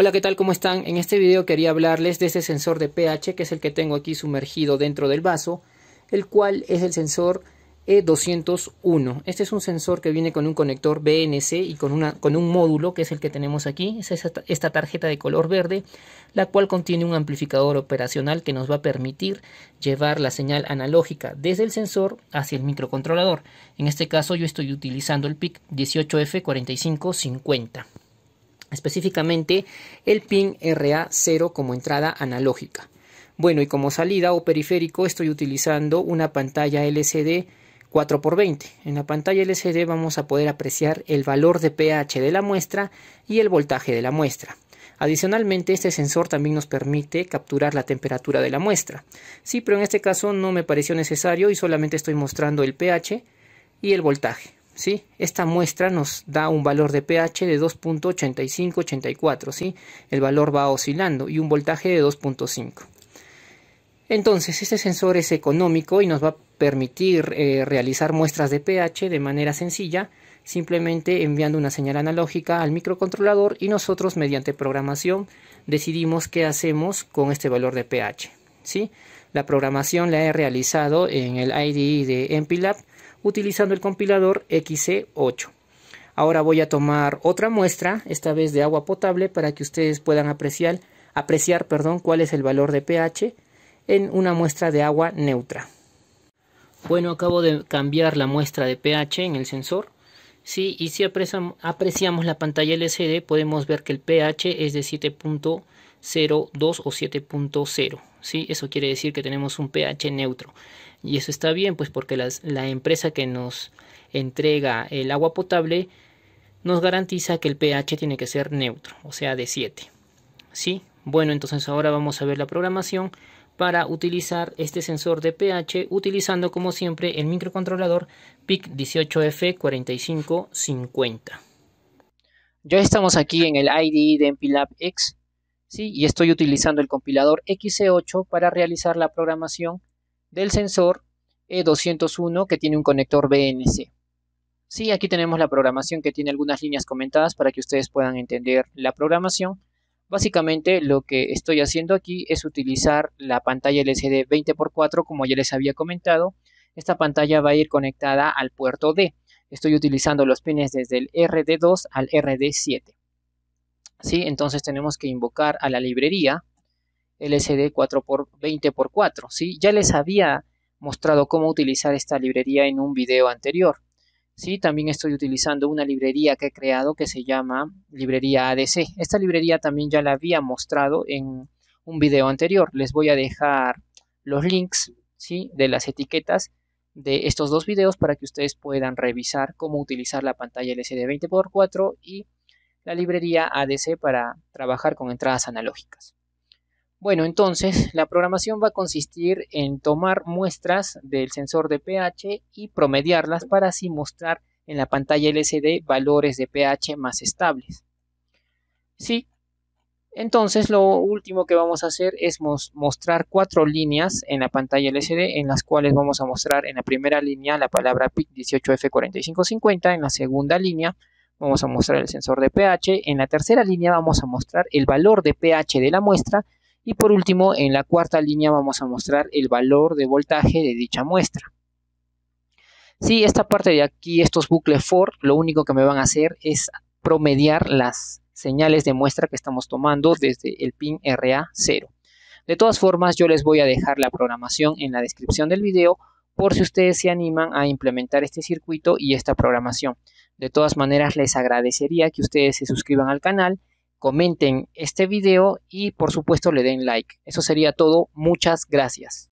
Hola, ¿qué tal? ¿Cómo están? En este video quería hablarles de este sensor de pH, que es el que tengo aquí sumergido dentro del vaso, el cual es el sensor E201. Este es un sensor que viene con un conector BNC y con, un módulo, que es el que tenemos aquí, es esta, esta tarjeta de color verde, la cual contiene un amplificador operacional que nos va a permitir llevar la señal analógica desde el sensor hacia el microcontrolador. En este caso yo estoy utilizando el PIC 18F4550 específicamente el pin RA0 como entrada analógica. Bueno, y como salida o periférico estoy utilizando una pantalla LCD 4x20. En la pantalla LCD vamos a poder apreciar el valor de pH de la muestra y el voltaje de la muestra. Adicionalmente, este sensor también nos permite capturar la temperatura de la muestra. Sí, pero en este caso no me pareció necesario y solamente estoy mostrando el pH y el voltaje. Esta muestra nos da un valor de pH de 2.8584, ¿sí? El valor va oscilando y un voltaje de 2.5. Entonces, este sensor es económico y nos va a permitir eh, realizar muestras de pH de manera sencilla, simplemente enviando una señal analógica al microcontrolador y nosotros mediante programación decidimos qué hacemos con este valor de pH, ¿sí? La programación la he realizado en el IDE de MPLAB utilizando el compilador XC8. Ahora voy a tomar otra muestra, esta vez de agua potable, para que ustedes puedan apreciar, apreciar perdón, cuál es el valor de pH en una muestra de agua neutra. Bueno, acabo de cambiar la muestra de pH en el sensor. Sí, y si apreciamos la pantalla LCD podemos ver que el pH es de 7.5 0,2 o 7.0. ¿sí? Eso quiere decir que tenemos un pH neutro. Y eso está bien, pues porque la empresa que nos entrega el agua potable nos garantiza que el pH tiene que ser neutro, o sea, de 7. ¿Sí? Bueno, entonces ahora vamos a ver la programación para utilizar este sensor de pH utilizando como siempre el microcontrolador PIC 18F4550. Ya estamos aquí en el IDE de MPLAB X ¿sí? y estoy utilizando el compilador XC8 para realizar la programación del sensor E201 que tiene un conector BNC. Sí, aquí tenemos la programación que tiene algunas líneas comentadas para que ustedes puedan entender la programación. Básicamente lo que estoy haciendo aquí es utilizar la pantalla LCD 20x4 como ya les había comentado. Esta pantalla va a ir conectada al puerto D. Estoy utilizando los pines desde el RD2 al RD7. Entonces tenemos que invocar a la librería LSD 4x20x4, ¿sí? Ya les había mostrado cómo utilizar esta librería en un video anterior, ¿sí? También estoy utilizando una librería que he creado que se llama librería ADC. Esta librería también ya la había mostrado en un video anterior. Les voy a dejar los links, ¿sí? De las etiquetas de estos dos videos para que ustedes puedan revisar cómo utilizar la pantalla LCD 20x4 y la librería ADC para trabajar con entradas analógicas. Bueno, entonces la programación va a consistir en tomar muestras del sensor de pH y promediarlas para así mostrar en la pantalla LCD valores de pH más estables. Sí, entonces lo último que vamos a hacer es mostrar cuatro líneas en la pantalla LCD en las cuales vamos a mostrar en la primera línea la palabra PIC 18F4550, en la segunda línea vamos a mostrar el sensor de pH, en la tercera línea vamos a mostrar el valor de pH de la muestra y por último en la cuarta línea vamos a mostrar el valor de voltaje de dicha muestra. Si sí, esta parte de aquí, estos bucles for, lo único que me van a hacer es promediar las señales de muestra que estamos tomando desde el pin RA0. De todas formas, yo les voy a dejar la programación en la descripción del video por si ustedes se animan a implementar este circuito y esta programación. De todas maneras, les agradecería que ustedes se suscriban al canal, comenten este video y por supuesto le den like. Eso sería todo. Muchas gracias.